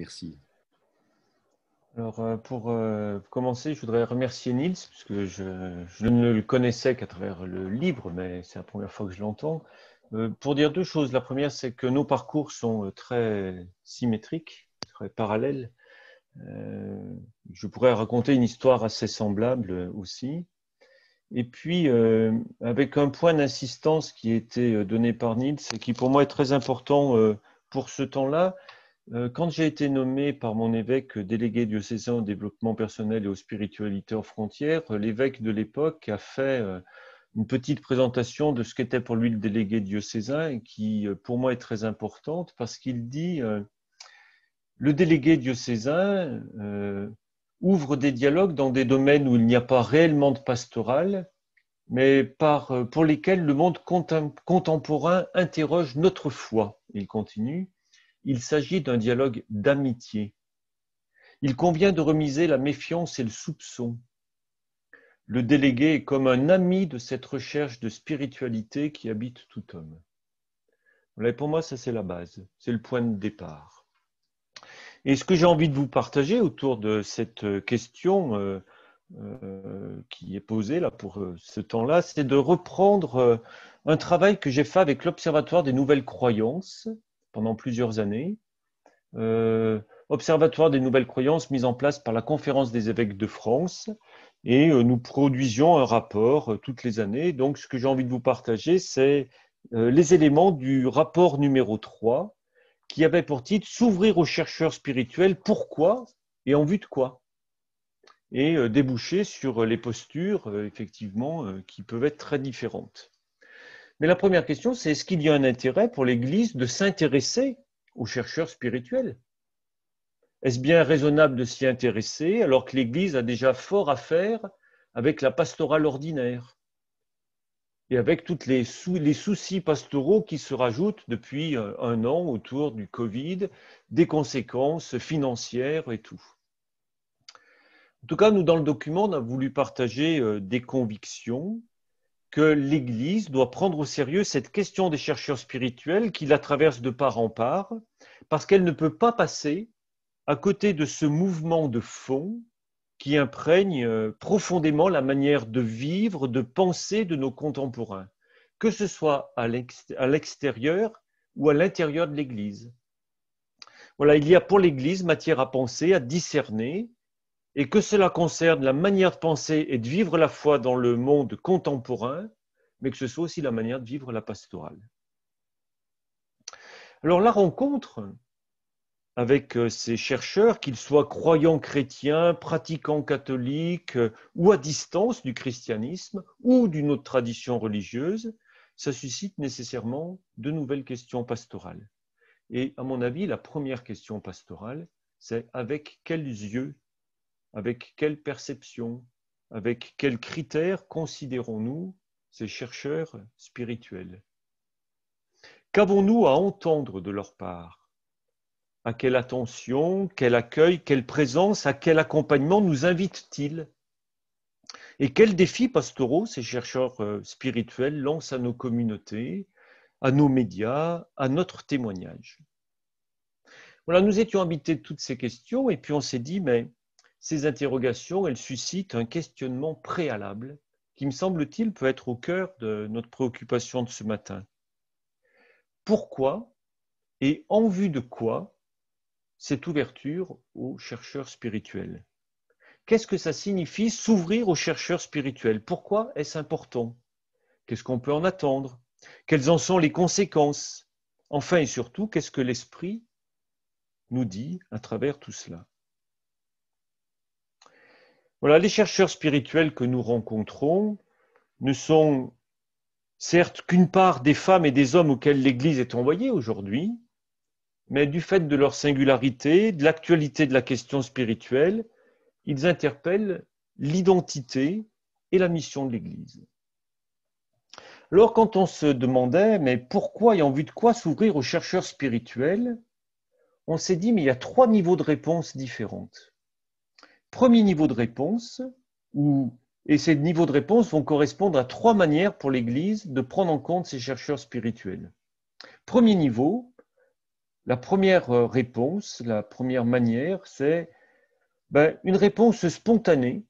Merci. Alors, euh, pour euh, commencer, je voudrais remercier Nils, puisque je, ne le connaissais qu'à travers le livre, mais c'est la première fois que je l'entends. Euh, pour dire deux choses. La première, c'est que nos parcours sont très symétriques, très parallèles. Je pourrais raconter une histoire assez semblable aussi. Et puis, avec un point d'insistance qui a été donné par Nils, et qui pour moi est très important pour ce temps-là, euh, quand j'ai été nommé par mon évêque délégué diocésain au développement personnel et aux spiritualités en frontières, l'évêque de l'époque a fait euh, une petite présentation de ce qu'était pour lui le délégué diocésain, qui euh, pour moi est très importante parce qu'il dit le délégué diocésain ouvre des dialogues dans des domaines où il n'y a pas réellement de pastoral, mais pour lesquels le monde contemporain interroge notre foi. Il continue il s'agit d'un dialogue d'amitié. Il convient de remiser la méfiance et le soupçon. Le délégué est comme un ami de cette recherche de spiritualité qui habite tout homme. pour moi, ça c'est la base, c'est le point de départ. Et ce que j'ai envie de vous partager autour de cette question euh, euh, qui est posée là pour euh, ce temps-là, c'est de reprendre un travail que j'ai fait avec l'Observatoire des nouvelles croyances, pendant plusieurs années. Euh, observatoire des nouvelles croyances mis en place par la Conférence des évêques de France. Et euh, nous produisions un rapport euh, toutes les années. Donc, ce que j'ai envie de vous partager, c'est les éléments du rapport numéro 3 qui avait pour titre S'ouvrir aux chercheurs spirituels, pourquoi et en vue de quoi Et déboucher sur les postures, effectivement, qui peuvent être très différentes. Mais la première question, c'est est-ce qu'il y a un intérêt pour l'Église de s'intéresser aux chercheurs spirituels Est-ce bien raisonnable de s'y intéresser alors que l'Église a déjà fort à faire avec la pastorale ordinaire et avec tous les, les, soucis pastoraux qui se rajoutent depuis euh, un an autour du Covid, des conséquences financières et tout. En tout cas, nous, dans le document, on a voulu partager euh, des convictions que l'Église doit prendre au sérieux cette question des chercheurs spirituels qui la traverse de part en part, parce qu'elle ne peut pas passer à côté de ce mouvement de fond qui imprègne euh, profondément la manière de vivre, de penser de nos contemporains, que ce soit à l'extérieur ou à l'intérieur de l'Église. Voilà, il y a pour l'Église matière à penser, à discerner, et que cela concerne la manière de penser et de vivre la foi dans le monde contemporain, mais que ce soit aussi la manière de vivre la pastorale. Alors la rencontre avec euh, ces chercheurs, qu'ils soient croyants chrétiens, pratiquants catholiques euh, ou à distance du christianisme ou d'une autre tradition religieuse, ça suscite nécessairement de nouvelles questions pastorales. Et à mon avis, la première question pastorale, c'est avec quels yeux avec quelle perception, avec quels critères considérons-nous ces chercheurs spirituels Qu'avons-nous à entendre de leur part À quelle attention, quel accueil, quelle présence, à quel accompagnement nous invitent-ils Et quels défis pastoraux ces chercheurs euh, spirituels lancent à nos communautés, à nos médias, à notre témoignage Voilà, nous étions habités de toutes ces questions et puis on s'est dit, mais ces interrogations, elles suscitent un questionnement préalable qui, me semble-t-il, peut être au cœur de notre préoccupation de ce matin. Pourquoi et en vue de quoi cette ouverture aux chercheurs spirituels Qu'est-ce que ça signifie s'ouvrir aux chercheurs spirituels Pourquoi est-ce important Qu'est-ce qu'on peut en attendre Quelles en sont les conséquences Enfin et surtout, qu'est-ce que l'Esprit nous dit à travers tout cela les chercheurs spirituels que nous rencontrons ne sont certes qu'une part des femmes et des hommes auxquels l'Église est envoyée aujourd'hui, mais du fait de leur singularité, de l'actualité de la question spirituelle, ils interpellent l'identité et la mission de l'Église. Alors quand on se demandait, mais pourquoi et en vue de quoi s'ouvrir aux chercheurs spirituels, on s'est dit, mais il y a trois niveaux de réponses différentes premier niveau de réponse, et ces niveaux de réponse vont correspondre à trois manières pour l'Église de prendre en compte ces chercheurs spirituels. Premier niveau, la première euh, réponse, la première manière, c'est ben, une réponse spontanée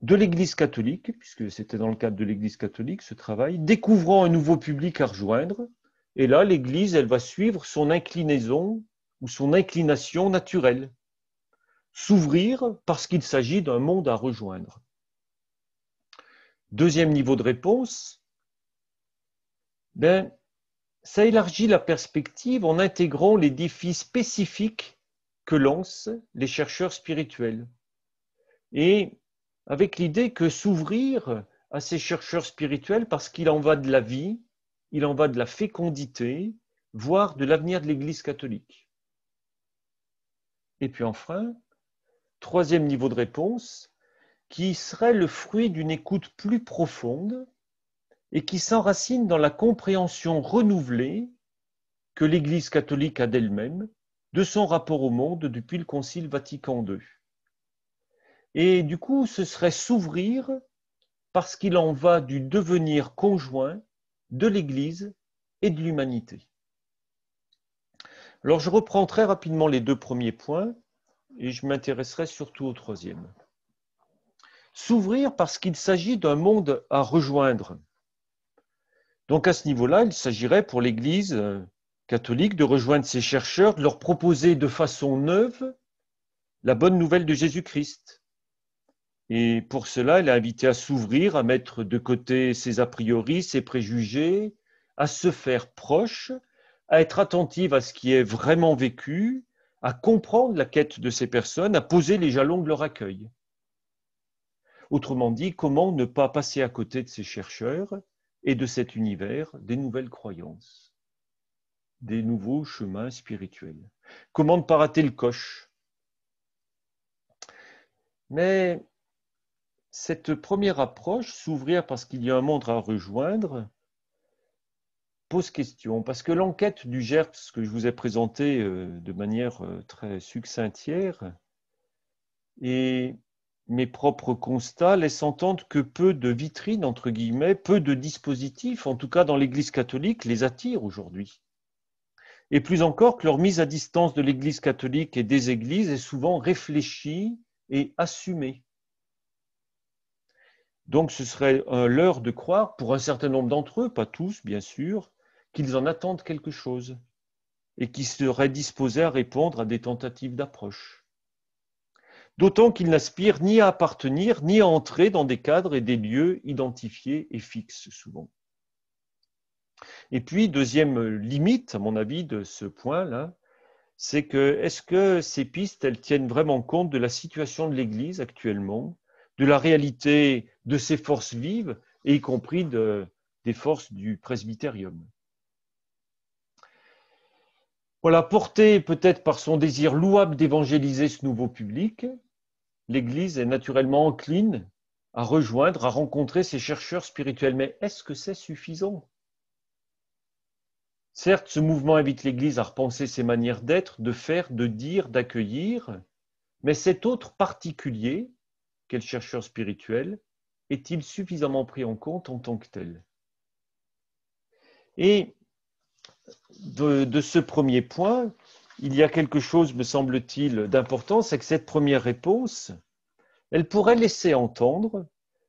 de l'Église catholique, puisque c'était dans le cadre de l'Église catholique ce travail, découvrant un nouveau public à rejoindre. Et là, l'Église, elle va suivre son inclinaison ou son inclination naturelle s'ouvrir parce qu'il s'agit d'un monde à rejoindre. Deuxième niveau de réponse, ben, ça élargit la perspective en intégrant les défis spécifiques que lancent les chercheurs spirituels. Et avec l'idée que s'ouvrir à ces chercheurs spirituels parce qu'il en va de la vie, il en va de la fécondité, voire de l'avenir de l'Église catholique. Et puis enfin, troisième niveau de réponse, qui serait le fruit d'une écoute plus profonde et qui s'enracine dans la compréhension renouvelée que l'Église catholique a d'elle-même de son rapport au monde depuis le Concile Vatican II. Et du coup, ce serait s'ouvrir parce qu'il en va du devenir conjoint de l'Église et de l'humanité. Alors je reprends très rapidement les deux premiers points et je m'intéresserai surtout au troisième. S'ouvrir parce qu'il s'agit d'un monde à rejoindre. Donc à ce niveau-là, il s'agirait pour l'Église euh, catholique de rejoindre ses chercheurs, de leur proposer de façon neuve la bonne nouvelle de Jésus-Christ. Et pour cela, elle est invitée à s'ouvrir, à mettre de côté ses a priori, ses préjugés, à se faire proche, à être attentive à ce qui est vraiment vécu, à comprendre la quête de ces personnes, à poser les jalons de leur accueil. Autrement dit, comment ne pas passer à côté de ces chercheurs et de cet univers des nouvelles croyances, des nouveaux chemins spirituels. Comment ne pas rater le coche Mais cette première approche, s'ouvrir parce qu'il y a un monde à rejoindre, question parce que l'enquête du GERPS que je vous ai présentée euh, de manière euh, très succincte et mes propres constats laissent entendre que peu de vitrines, entre guillemets, peu de dispositifs, en tout cas dans l'Église catholique, les attirent aujourd'hui. Et plus encore que leur mise à distance de l'Église catholique et des églises est souvent réfléchie et assumée. Donc ce serait euh, l'heure de croire, pour un certain nombre d'entre eux, pas tous bien sûr, qu'ils en attendent quelque chose et qui seraient disposés à répondre à des tentatives d'approche. D'autant qu'ils n'aspirent ni à appartenir, ni à entrer dans des cadres et des lieux identifiés et fixes souvent. Et puis, deuxième limite, à mon avis, de ce point-là, c'est que est-ce que ces pistes, elles tiennent vraiment compte de la situation de l'Église actuellement, de la réalité de ses forces vives, et y compris des forces du presbytérium voilà, portée peut-être par son désir louable d'évangéliser ce nouveau public, l'Église est naturellement encline à rejoindre, à rencontrer ces chercheurs spirituels. Mais est-ce que c'est suffisant Certes, ce mouvement invite l'Église à repenser ses manières d'être, de faire, de dire, d'accueillir, mais cet autre particulier, quel chercheur spirituel, est-il suffisamment pris en compte en tant que tel Et de, ce premier point, il y a quelque chose, me semble-t-il, d'important, c'est que cette première réponse, elle pourrait laisser entendre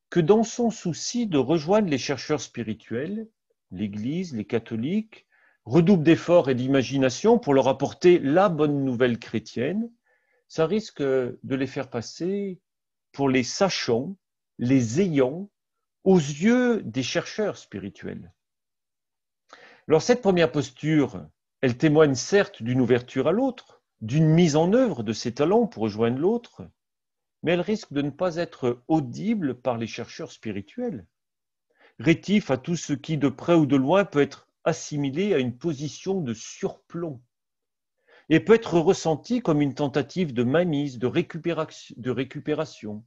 que dans son souci de rejoindre les chercheurs spirituels, l'Église, les catholiques, redouble d'efforts et d'imagination pour leur apporter la bonne nouvelle chrétienne, ça risque de les faire passer pour les sachants, les ayants, aux yeux des chercheurs spirituels. Alors cette première posture, elle témoigne certes d'une ouverture à l'autre, d'une mise en œuvre de ses talents pour rejoindre l'autre, mais elle risque de ne pas être audible par les chercheurs spirituels, rétifs à tout ce qui, de près ou de loin, peut être assimilé à une position de surplomb et peut être ressenti comme une tentative de mainmise, de, de récupération.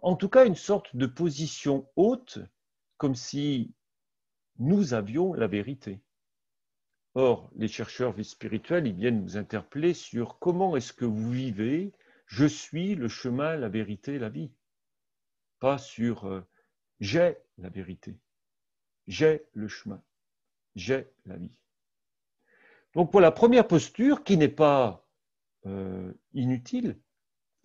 En tout cas, une sorte de position haute, comme si nous avions la vérité. Or, les chercheurs spirituels, ils viennent nous interpeller sur comment est-ce que vous vivez, je suis le chemin, la vérité, la vie. Pas sur euh, j'ai la vérité, j'ai le chemin, j'ai la vie. Donc pour la première posture, qui n'est pas euh, inutile,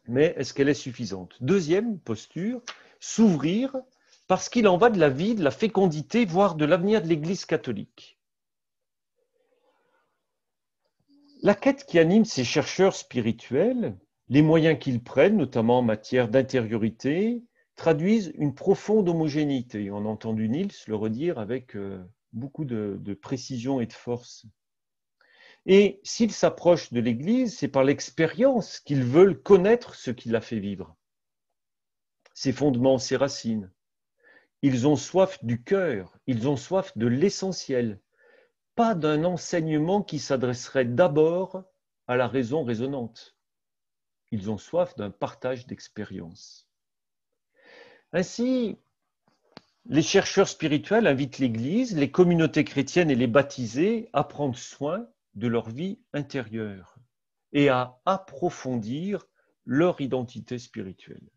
mais est-ce qu'elle est suffisante Deuxième posture, s'ouvrir parce qu'il en va de la vie, de la fécondité, voire de l'avenir de l'Église catholique. La quête qui anime ces chercheurs spirituels, les moyens qu'ils prennent, notamment en matière d'intériorité, traduisent une profonde homogénéité. On a entendu Niels le redire avec euh, beaucoup de, de précision et de force. Et s'ils s'approchent de l'Église, c'est par l'expérience qu'ils veulent connaître ce qui l'a fait vivre, ses fondements, ses racines. Ils ont soif du cœur, ils ont soif de l'essentiel, pas d'un enseignement qui s'adresserait d'abord à la raison raisonnante. Ils ont soif d'un partage d'expérience. Ainsi, les chercheurs spirituels invitent l'Église, les communautés chrétiennes et les baptisés à prendre soin de leur vie intérieure et à approfondir leur identité spirituelle.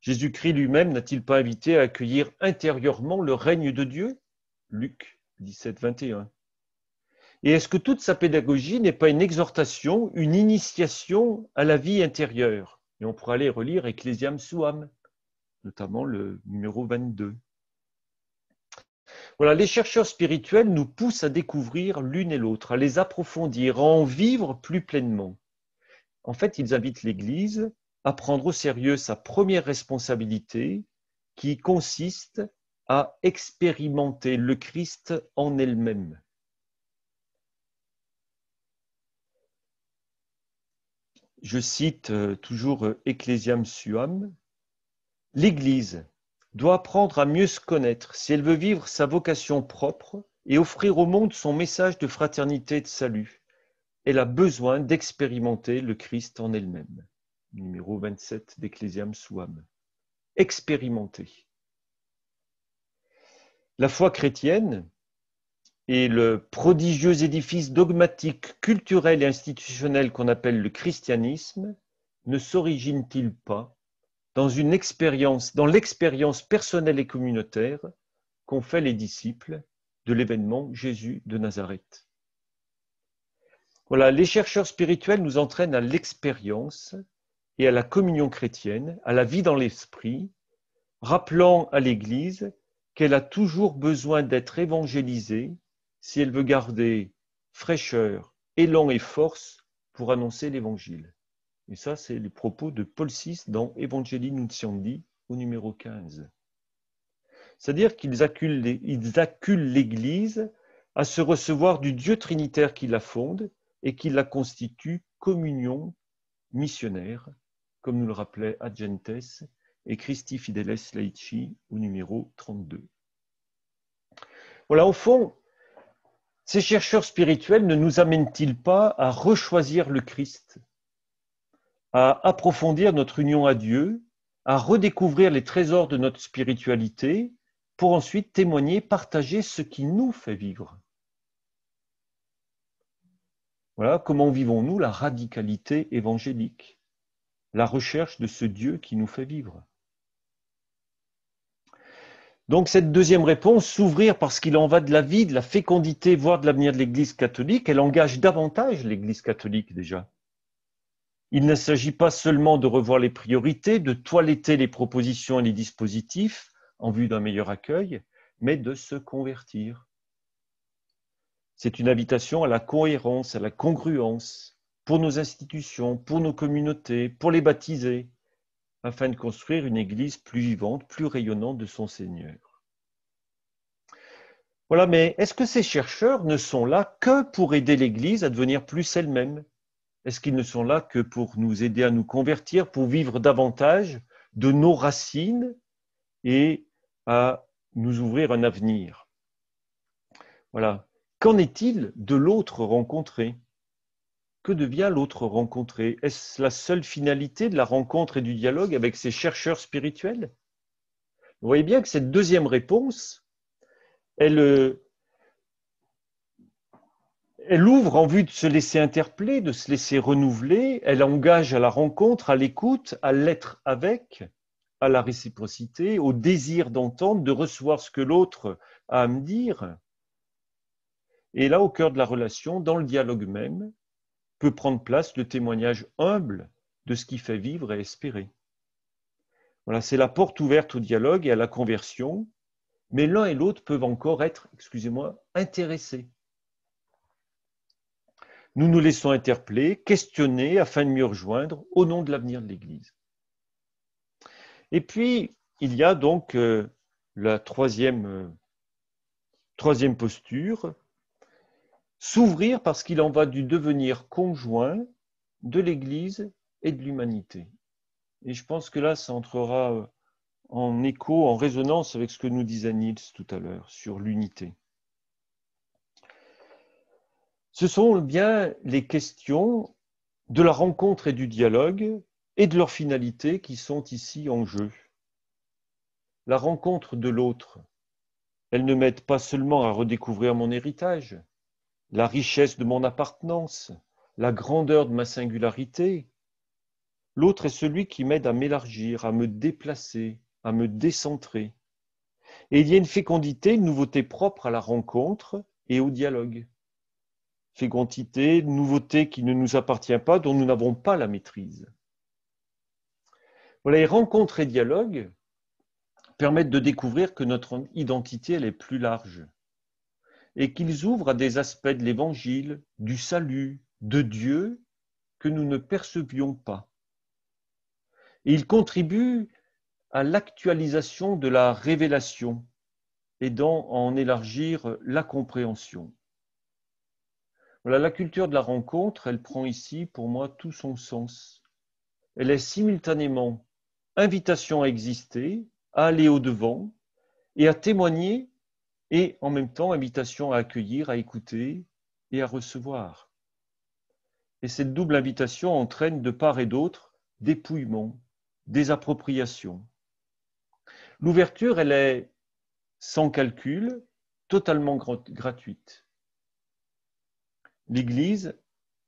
Jésus-Christ lui-même n'a-t-il pas invité à accueillir intérieurement le règne de Dieu Luc 17, 21. Et est-ce que toute sa pédagogie n'est pas une exhortation, une initiation à la vie intérieure Et on pourra aller relire Ecclesiam Suam, notamment le numéro 22. Voilà, les chercheurs spirituels nous poussent à découvrir l'une et l'autre, à les approfondir, à en vivre plus pleinement. En fait, ils invitent l'Église à prendre au sérieux sa première responsabilité qui consiste à expérimenter le Christ en elle-même. Je cite euh, toujours euh, Ecclesiam Suam, L'Église doit apprendre à mieux se connaître si elle veut vivre sa vocation propre et offrir au monde son message de fraternité et de salut. Elle a besoin d'expérimenter le Christ en elle-même numéro 27 d'Ecclésiam Swam. Expérimenter. La foi chrétienne et le prodigieux édifice dogmatique, culturel et institutionnel qu'on appelle le christianisme ne s'origine-t-il pas dans une expérience, dans l'expérience personnelle et communautaire qu'ont fait les disciples de l'événement Jésus de Nazareth Voilà, les chercheurs spirituels nous entraînent à l'expérience et à la communion chrétienne, à la vie dans l'esprit, rappelant à l'Église qu'elle a toujours besoin d'être évangélisée si elle veut garder fraîcheur, élan et force pour annoncer l'Évangile. Et ça, c'est les propos de Paul VI dans Evangelii Nunciandi au numéro 15. C'est-à-dire qu'ils acculent l'Église à se recevoir du Dieu trinitaire qui la fonde et qui la constitue communion missionnaire comme nous le rappelait Agentes et Christi Fidelis Laici au numéro 32. Voilà, au fond, ces chercheurs spirituels ne nous amènent-ils pas à rechoisir le Christ, à approfondir notre union à Dieu, à redécouvrir les trésors de notre spiritualité pour ensuite témoigner, partager ce qui nous fait vivre Voilà, comment vivons-nous la radicalité évangélique la recherche de ce Dieu qui nous fait vivre. Donc cette deuxième réponse, s'ouvrir parce qu'il en va de la vie, de la fécondité, voire de l'avenir de l'Église catholique, elle engage davantage l'Église catholique déjà. Il ne s'agit pas seulement de revoir les priorités, de toiletter les propositions et les dispositifs en vue d'un meilleur accueil, mais de se convertir. C'est une invitation à la cohérence, à la congruence, pour nos institutions, pour nos communautés, pour les baptiser, afin de construire une Église plus vivante, plus rayonnante de son Seigneur. Voilà, mais est-ce que ces chercheurs ne sont là que pour aider l'Église à devenir plus elle-même Est-ce qu'ils ne sont là que pour nous aider à nous convertir, pour vivre davantage de nos racines et à nous ouvrir un avenir Voilà. Qu'en est-il de l'autre rencontré que devient l'autre rencontré Est-ce la seule finalité de la rencontre et du dialogue avec ces chercheurs spirituels Vous voyez bien que cette deuxième réponse, elle, euh, elle ouvre en vue de se laisser interpeller, de se laisser renouveler, elle engage à la rencontre, à l'écoute, à l'être avec, à la réciprocité, au désir d'entendre, de recevoir ce que l'autre a à me dire. Et là, au cœur de la relation, dans le dialogue même, peut prendre place le témoignage humble de ce qui fait vivre et espérer. Voilà, c'est la porte ouverte au dialogue et à la conversion, mais l'un et l'autre peuvent encore être, excusez-moi, intéressés. Nous nous laissons interpeller, questionner afin de mieux rejoindre au nom de l'avenir de l'Église. Et puis, il y a donc euh, la troisième, euh, troisième posture, S'ouvrir parce qu'il en va du devenir conjoint de l'Église et de l'humanité. Et je pense que là, ça entrera euh, en écho, en résonance avec ce que nous disait Niels tout à l'heure sur l'unité. Ce sont bien les questions de la rencontre et du dialogue et de leur finalité qui sont ici en jeu. La rencontre de l'autre, elle ne m'aide pas seulement à redécouvrir mon héritage, la richesse de mon appartenance, la grandeur de ma singularité. L'autre est celui qui m'aide à m'élargir, à me déplacer, à me décentrer. Et il y a une fécondité, une nouveauté propre à la rencontre et au dialogue. Fécondité, nouveauté qui ne nous appartient pas, dont nous n'avons pas la maîtrise. Voilà, et rencontre et dialogue permettent de découvrir que notre identité, elle est plus large et qu'ils ouvrent à des aspects de l'Évangile, du salut, de Dieu que nous ne percevions pas. Et ils contribuent à l'actualisation de la révélation, aidant à en élargir la compréhension. Voilà, la culture de la rencontre, elle prend ici pour moi tout son sens. Elle est simultanément invitation à exister, à aller au-devant et à témoigner et en même temps invitation à accueillir, à écouter et à recevoir. Et cette double invitation entraîne de part et d'autre dépouillement, désappropriation. L'ouverture, elle est sans calcul, totalement gratuite. L'Église,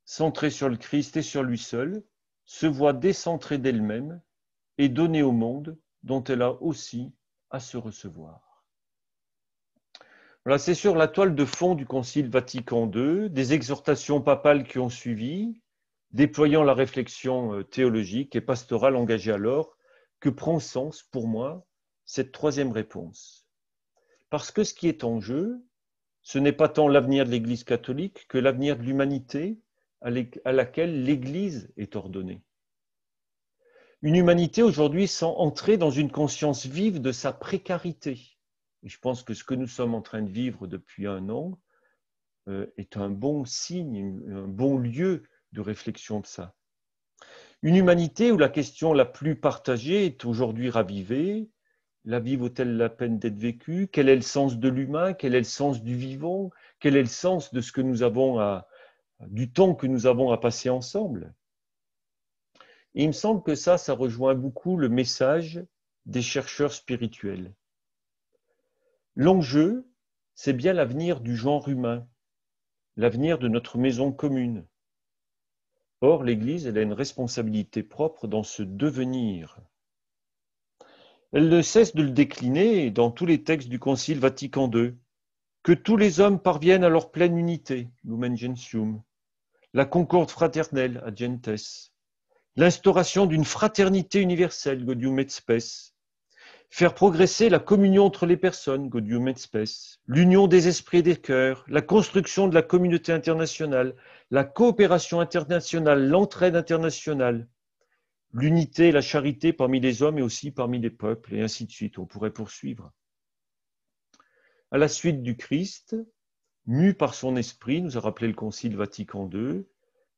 centrée sur le Christ et sur lui seul, se voit décentrée d'elle-même et donnée au monde dont elle a aussi à se recevoir c'est sur la toile de fond du Concile Vatican II, des exhortations papales qui ont suivi, déployant la réflexion euh, théologique et pastorale engagée alors, que prend sens pour moi cette troisième réponse. Parce que ce qui est en jeu, ce n'est pas tant l'avenir de l'Église catholique que l'avenir de l'humanité à laquelle l'Église est ordonnée. Une humanité aujourd'hui sans entrer dans une conscience vive de sa précarité, je pense que ce que nous sommes en train de vivre depuis un an euh, est un bon signe, un bon lieu de réflexion de ça. Une humanité où la question la plus partagée est aujourd'hui ravivée. La vie vaut-elle la peine d'être vécue Quel est le sens de l'humain Quel est le sens du vivant Quel est le sens de ce que nous avons à, du temps que nous avons à passer ensemble il me semble que ça, ça rejoint beaucoup le message des chercheurs spirituels. L'enjeu, c'est bien l'avenir du genre humain, l'avenir de notre maison commune. Or, l'Église, elle a une responsabilité propre dans ce devenir. Elle ne cesse de le décliner dans tous les textes du Concile Vatican II. Que tous les hommes parviennent à leur pleine unité, Lumen Gentium, la concorde fraternelle, Agentes, l'instauration d'une fraternité universelle, Godium et Spes, faire progresser la communion entre les personnes, Godium et Spes, l'union des esprits et des cœurs, la construction de la communauté internationale, la coopération internationale, l'entraide internationale, l'unité et la charité parmi les hommes et aussi parmi les peuples, et ainsi de suite. On pourrait poursuivre. À la suite du Christ, mu par son esprit, nous a rappelé le Concile Vatican II,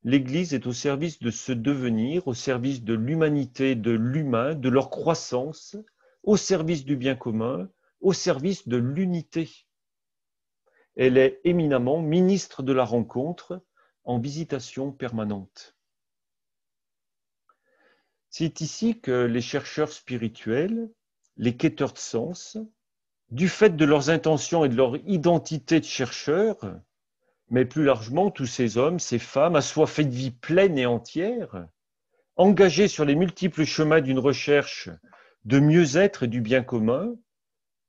l'Église est au service de ce devenir, au service de l'humanité, de l'humain, de leur croissance, au service du bien commun, au service de l'unité. Elle est éminemment ministre de la rencontre en visitation permanente. C'est ici que les chercheurs spirituels, les quêteurs de sens, du fait de leurs intentions et de leur identité de chercheurs, mais plus largement tous ces hommes, ces femmes, assoiffés de vie pleine et entière, engagés sur les multiples chemins d'une recherche de mieux-être et du bien commun,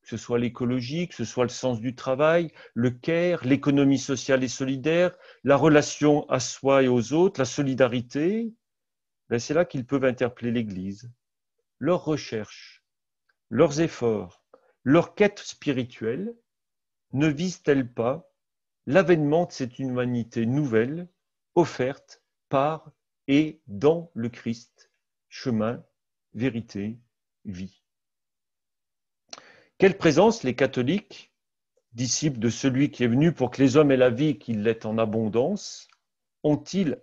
que ce soit l'écologie, que ce soit le sens du travail, le care, l'économie sociale et solidaire, la relation à soi et aux autres, la solidarité, ben, c'est là qu'ils peuvent interpeller l'Église. Leurs recherches, leurs efforts, leur quête spirituelle ne visent-elles pas l'avènement de cette humanité nouvelle offerte par et dans le Christ, chemin, vérité vie. Quelle présence les catholiques, disciples de celui qui est venu pour que les hommes aient la vie qu'il l'est en abondance, ont-ils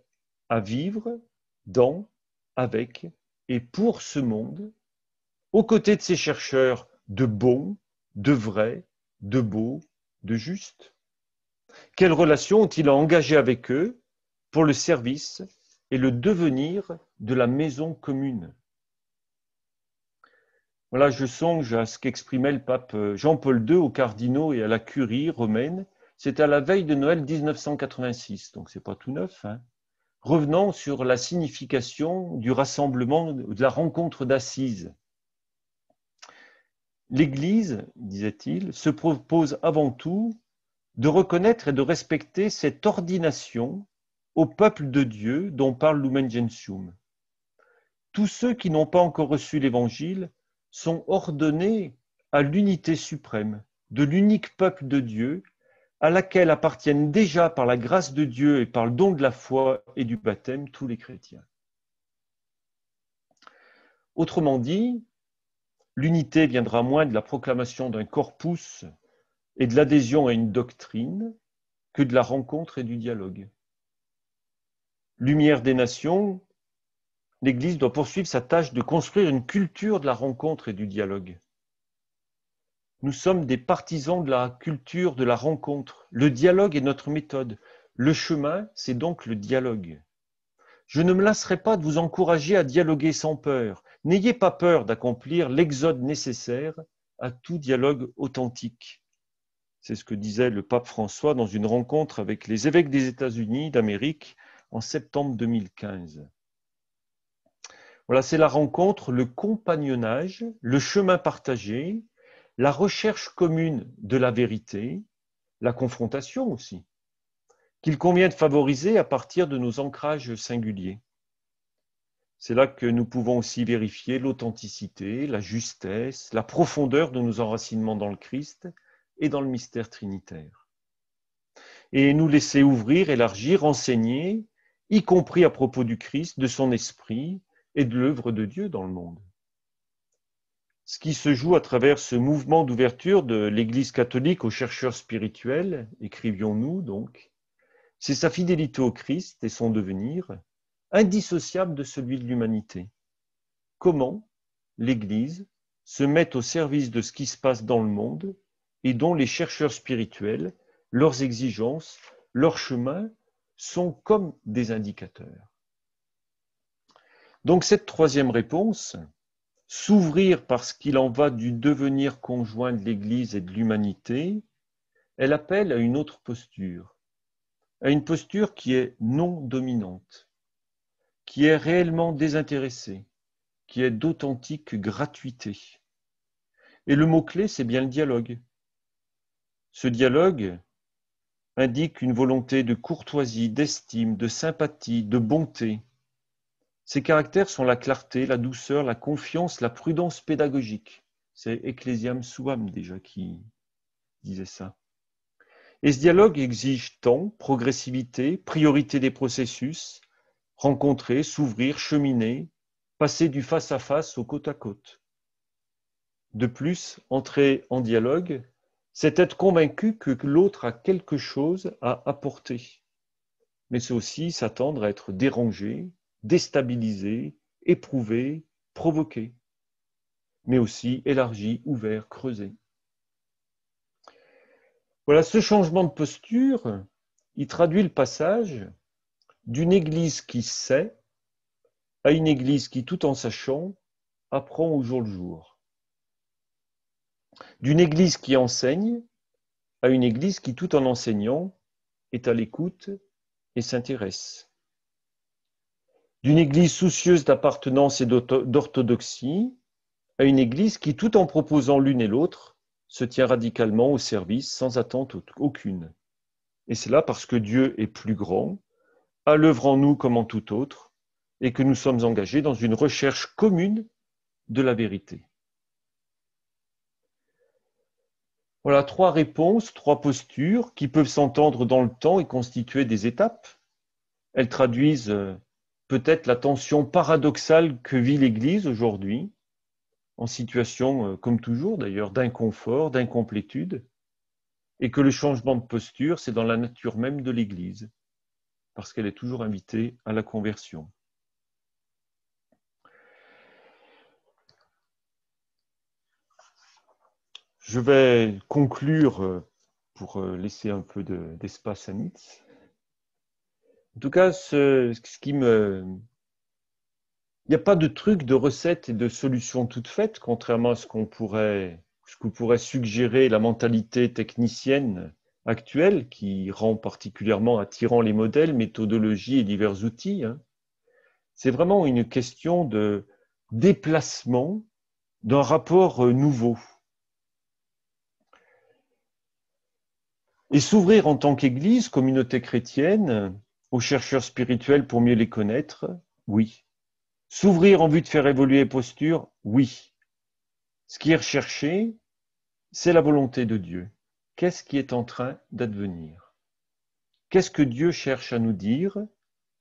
à vivre dans, avec et pour ce monde, aux côtés de ces chercheurs de bons, de vrais, de beaux, de justes Quelles relations ont-ils à engager avec eux pour le service et le devenir de la maison commune je songe à ce qu'exprimait le pape euh, Jean-Paul II aux cardinaux et à la curie romaine. C'est à la veille de Noël 1986, donc n'est pas tout neuf. Hein. Revenons sur la signification du rassemblement, de la rencontre d'assises. L'Église, disait-il, se propose avant tout de reconnaître et de respecter cette ordination au peuple de Dieu dont parle Lumen Gentium. Tous ceux qui n'ont pas encore reçu l'Évangile sont ordonnés à l'unité suprême de l'unique peuple de Dieu, à laquelle appartiennent déjà par la grâce de Dieu et par le don de la foi et du baptême tous les chrétiens. Autrement dit, l'unité viendra moins de la proclamation d'un corpus et de l'adhésion à une doctrine que de la rencontre et du dialogue. Lumière des nations l'Église doit poursuivre sa tâche de construire une culture de la rencontre et du dialogue. Nous sommes des partisans de la culture de la rencontre. Le dialogue est notre méthode. Le chemin, c'est donc le dialogue. Je ne me lasserai pas de vous encourager à dialoguer sans peur. N'ayez pas peur d'accomplir l'exode nécessaire à tout dialogue authentique. C'est ce que disait le pape François dans une rencontre avec les évêques des États-Unis d'Amérique en septembre 2015. Voilà, c'est la rencontre, le compagnonnage, le chemin partagé, la recherche commune de la vérité, la confrontation aussi, qu'il convient de favoriser à partir de nos ancrages singuliers. C'est là que nous pouvons aussi vérifier l'authenticité, la justesse, la profondeur de nos enracinements dans le Christ et dans le mystère trinitaire. Et nous laisser ouvrir, élargir, enseigner, y compris à propos du Christ, de son esprit, et de l'œuvre de Dieu dans le monde. Ce qui se joue à travers ce mouvement d'ouverture de l'Église catholique aux chercheurs spirituels, écrivions-nous donc, c'est sa fidélité au Christ et son devenir, indissociable de celui de l'humanité. Comment l'Église se met au service de ce qui se passe dans le monde et dont les chercheurs spirituels, leurs exigences, leurs chemins sont comme des indicateurs. Donc cette troisième réponse, s'ouvrir parce qu'il en va du devenir conjoint de l'Église et de l'humanité, elle appelle à une autre posture, à une posture qui est non dominante, qui est réellement désintéressée, qui est d'authentique gratuité. Et le mot-clé, c'est bien le dialogue. Ce dialogue indique une volonté de courtoisie, d'estime, de sympathie, de bonté, ces caractères sont la clarté, la douceur, la confiance, la prudence pédagogique. C'est Ecclesiam Suam déjà qui disait ça. Et ce dialogue exige temps, progressivité, priorité des processus, rencontrer, s'ouvrir, cheminer, passer du face à face au côte à côte. De plus, entrer en dialogue, c'est être convaincu que l'autre a quelque chose à apporter. Mais c'est aussi s'attendre à être dérangé, déstabilisé, éprouvé, provoqué, mais aussi élargi, ouvert, creusé. Voilà, ce changement de posture, il traduit le passage d'une Église qui sait à une Église qui, tout en sachant, apprend au jour le jour. D'une Église qui enseigne à une Église qui, tout en enseignant, est à l'écoute et s'intéresse d'une Église soucieuse d'appartenance et d'orthodoxie à une Église qui, tout en proposant l'une et l'autre, se tient radicalement au service sans attente aucune. Et c'est là parce que Dieu est plus grand, à l'œuvre en nous comme en tout autre, et que nous sommes engagés dans une recherche commune de la vérité. Voilà trois réponses, trois postures qui peuvent s'entendre dans le temps et constituer des étapes. Elles traduisent euh, peut-être la tension paradoxale que vit l'Église aujourd'hui, en situation, euh, comme toujours d'ailleurs, d'inconfort, d'incomplétude, et que le changement de posture, c'est dans la nature même de l'Église, parce qu'elle est toujours invitée à la conversion. Je vais conclure euh, pour euh, laisser un peu d'espace à Nietzsche en tout cas, ce, qui me. Il n'y a pas de truc, de recette et de solution toute faite, contrairement à ce qu'on pourrait, ce que pourrait suggérer la mentalité technicienne actuelle, qui rend particulièrement attirant les modèles, méthodologies et divers outils. Hein. C'est vraiment une question de déplacement d'un rapport euh, nouveau. Et s'ouvrir en tant qu'Église, communauté chrétienne, aux chercheurs spirituels pour mieux les connaître Oui. S'ouvrir en vue de faire évoluer les postures Oui. Ce qui est recherché, c'est la volonté de Dieu. Qu'est-ce qui est en train d'advenir Qu'est-ce que Dieu cherche à nous dire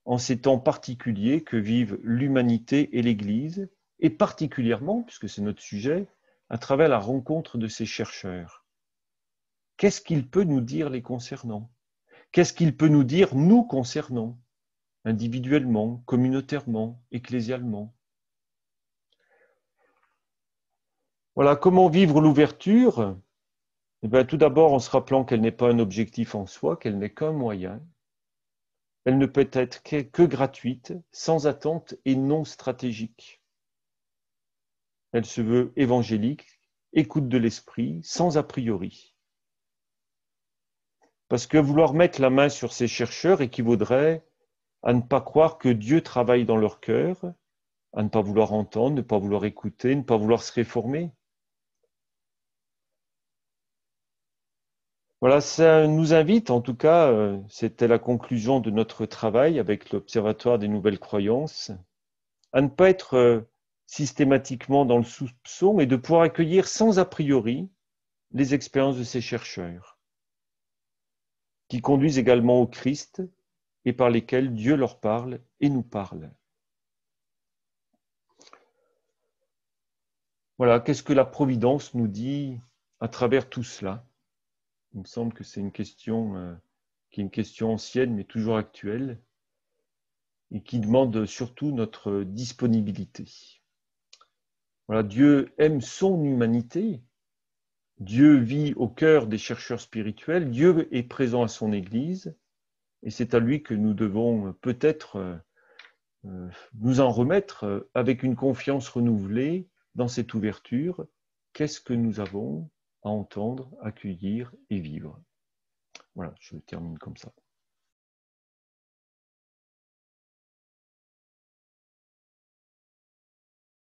en ces temps particuliers que vivent l'humanité et l'Église, et particulièrement, puisque c'est notre sujet, à travers la rencontre de ces chercheurs Qu'est-ce qu'il peut nous dire les concernant Qu'est-ce qu'il peut nous dire nous concernant, individuellement, communautairement, ecclésialement Voilà, comment vivre l'ouverture eh bien, Tout d'abord en se rappelant qu'elle n'est pas un objectif en soi, qu'elle n'est qu'un moyen. Elle ne peut être que gratuite, sans attente et non stratégique. Elle se veut évangélique, écoute de l'esprit, sans a priori. Parce que vouloir mettre la main sur ces chercheurs équivaudrait à ne pas croire que Dieu travaille dans leur cœur, à ne pas vouloir entendre, ne pas vouloir écouter, ne pas vouloir se réformer. Voilà, ça nous invite, en tout cas, euh, c'était la conclusion de notre travail avec l'Observatoire des nouvelles croyances, à ne pas être euh, systématiquement dans le soupçon et de pouvoir accueillir sans a priori les expériences de ces chercheurs qui conduisent également au Christ et par lesquels Dieu leur parle et nous parle. Voilà, qu'est-ce que la providence nous dit à travers tout cela Il me semble que c'est une question euh, qui est une question ancienne mais toujours actuelle et qui demande surtout notre disponibilité. Voilà, Dieu aime son humanité, Dieu vit au cœur des chercheurs spirituels, Dieu est présent à son Église, et c'est à lui que nous devons peut-être euh, euh, nous en remettre euh, avec une confiance renouvelée dans cette ouverture. Qu'est-ce que nous avons à entendre, accueillir et vivre Voilà, je termine comme ça.